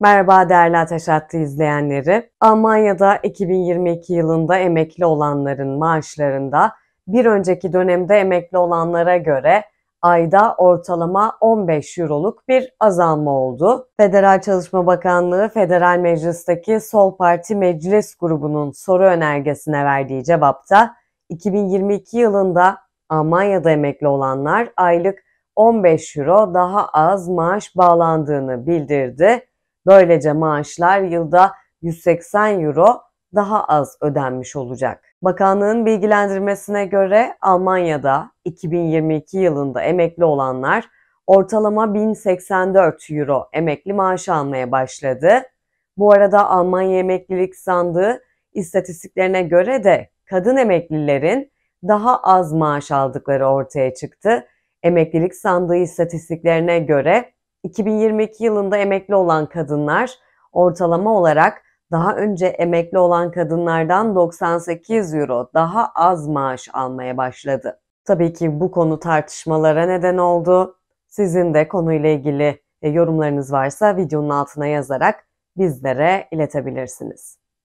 Merhaba değerli Ateş Hattı izleyenleri. Almanya'da 2022 yılında emekli olanların maaşlarında bir önceki dönemde emekli olanlara göre ayda ortalama 15 euroluk bir azalma oldu. Federal Çalışma Bakanlığı Federal Meclis'teki Sol Parti Meclis grubunun soru önergesine verdiği cevapta 2022 yılında Almanya'da emekli olanlar aylık 15 euro daha az maaş bağlandığını bildirdi. Böylece maaşlar yılda 180 euro daha az ödenmiş olacak. Bakanlığın bilgilendirmesine göre Almanya'da 2022 yılında emekli olanlar ortalama 1084 euro emekli maaşı almaya başladı. Bu arada Almanya Emeklilik Sandığı istatistiklerine göre de kadın emeklilerin daha az maaş aldıkları ortaya çıktı. Emeklilik sandığı istatistiklerine göre 2022 yılında emekli olan kadınlar ortalama olarak daha önce emekli olan kadınlardan 98 euro daha az maaş almaya başladı. Tabii ki bu konu tartışmalara neden oldu. Sizin de konuyla ilgili e, yorumlarınız varsa videonun altına yazarak bizlere iletebilirsiniz.